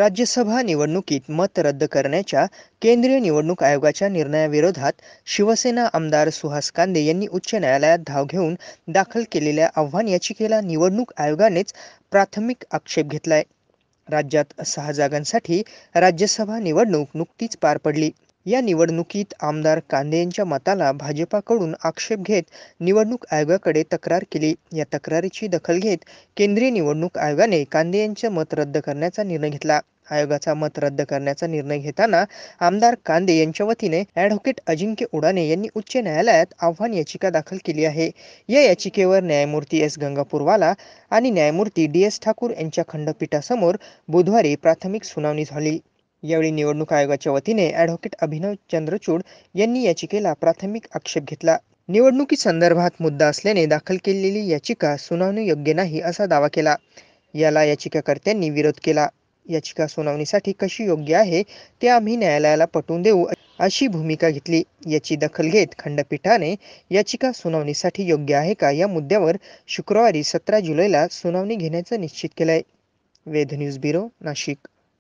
राज्यसभा निवडणुकीत मत रद्द करण्याच्या केंद्रीय निवडणूक आयोगाच्या निर्णयाविरोधात शिवसेना आमदार सुहास कांदे यांनी उच्च न्यायालयात धाव घेऊन दाखल केलेल्या आव्हान याचिकेला निवडणूक आयोगानेच प्राथमिक आक्षेप घेतलाय राज्यात सहा जागांसाठी राज्यसभा निवडणूक नुकतीच पार पडली या निवडणुकीत आमदार कांदे यांच्या मताला भाजपाकडून आक्षेप घेत निवडणूक आयोगाकडे तक्रार केली या तक्रारीची दखल घेत केंद्रीय निवडणूक आयोगाने कांदे यांचे मत रद्द करण्याचा निर्णय घेतला आयोगाचा मत रद्द करण्याचा निर्णय घेताना आमदार कांदे यांच्या वतीने ॲडव्होकेट अजिंक्य उडाने यांनी उच्च न्यायालयात आव्हान याचिका दाखल केली आहे या याचिकेवर न्यायमूर्ती एस गंगापूरवाला आणि न्यायमूर्ती डी एस ठाकूर यांच्या खंडपीठासमोर बुधवारी प्राथमिक सुनावणी झाली यावेळी निवडणूक आयोगाच्या वतीने ॲडव्होकेट अभिनव चंद्रचूड यांनी याचिकेला प्राथमिक आक्षेप घेतला निवडणुकीसंदर्भात संदर्भात मुद्दा असल्याने दाखल केलेली याचिका सुनावणी योग्य नाही असा दावा केला याला याचिकाकर्त्यांनी विरोध केला याचिका सुनावणीसाठी कशी योग्य आहे ते आम्ही न्यायालयाला पटवून देऊ अशी भूमिका घेतली याची दखल घेत खंडपीठाने याचिका सुनावणीसाठी योग्य आहे का या मुद्द्यावर शुक्रवारी सतरा जुलैला सुनावणी घेण्याचं निश्चित केलंय वेद न्यूज ब्युरो नाशिक